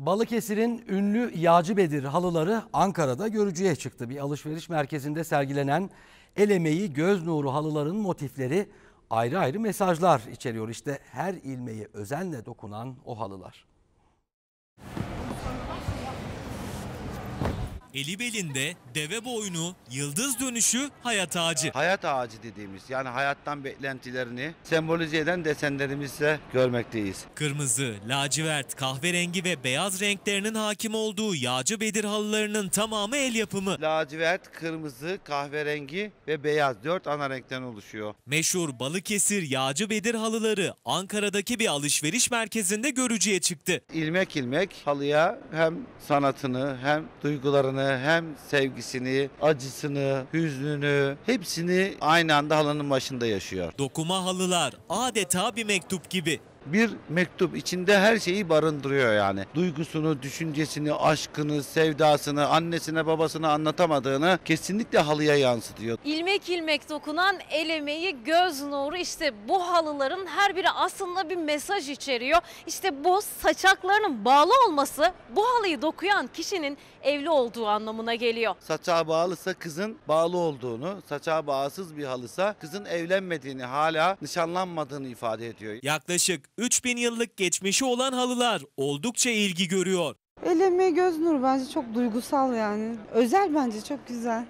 Balıkesir'in ünlü Yağcı Bedir halıları Ankara'da görücüye çıktı. Bir alışveriş merkezinde sergilenen el emeği göz nuru halıların motifleri ayrı ayrı mesajlar içeriyor. İşte her ilmeği özenle dokunan o halılar. eli belinde, deve boynu, yıldız dönüşü, hayat ağacı. Hayat ağacı dediğimiz yani hayattan beklentilerini sembolize eden desenlerimizle görmekteyiz. Kırmızı, lacivert, kahverengi ve beyaz renklerinin hakim olduğu yağcı bedir halılarının tamamı el yapımı. Lacivert, kırmızı, kahverengi ve beyaz dört ana renkten oluşuyor. Meşhur Balıkesir yağcı bedir halıları Ankara'daki bir alışveriş merkezinde görücüye çıktı. İlmek ilmek halıya hem sanatını hem duygularını aşkını hem sevgisini, acısını, hüznünü hepsini aynı anda halının başında yaşıyor. Dokuma halılar adeta bir mektup gibi bir mektup içinde her şeyi barındırıyor yani. Duygusunu, düşüncesini, aşkını, sevdasını, annesine babasına anlatamadığını kesinlikle halıya yansıtıyor. İlmek ilmek dokunan el emeği, göz nuru işte bu halıların her biri aslında bir mesaj içeriyor. İşte bu saçaklarının bağlı olması bu halıyı dokuyan kişinin evli olduğu anlamına geliyor. Saçağa bağlısa kızın bağlı olduğunu, saçağa bağsız bir halısa kızın evlenmediğini, hala nişanlanmadığını ifade ediyor. Yaklaşık 3000 yıllık geçmişi olan halılar oldukça ilgi görüyor. Eleme göz nuru bence çok duygusal yani. Özel bence çok güzel.